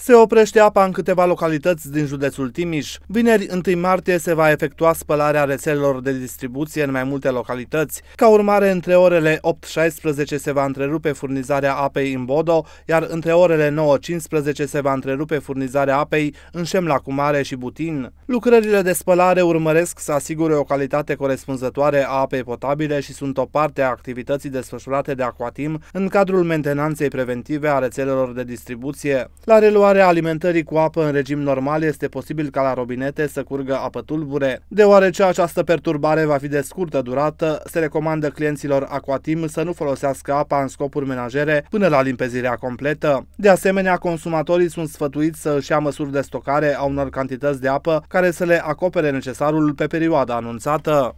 Se oprește apa în câteva localități din județul Timiș. Vineri, 1 martie, se va efectua spălarea rețelelor de distribuție în mai multe localități. Ca urmare, între orele 8 8-16 se va întrerupe furnizarea apei în Bodo, iar între orele 9-15 se va întrerupe furnizarea apei în Șemlacu Mare și Butin. Lucrările de spălare urmăresc să asigure o calitate corespunzătoare a apei potabile și sunt o parte a activității desfășurate de Aquatim în cadrul mentenanței preventive a rețelelor de distribuție. La reluare continuare a alimentării cu apă în regim normal este posibil ca la robinete să curgă apă tulbure. Deoarece această perturbare va fi de scurtă durată, se recomandă clienților Aquatim să nu folosească apa în scopuri menajere până la limpezirea completă. De asemenea, consumatorii sunt sfătuiți să își ia măsuri de stocare a unor cantități de apă care să le acopere necesarul pe perioada anunțată.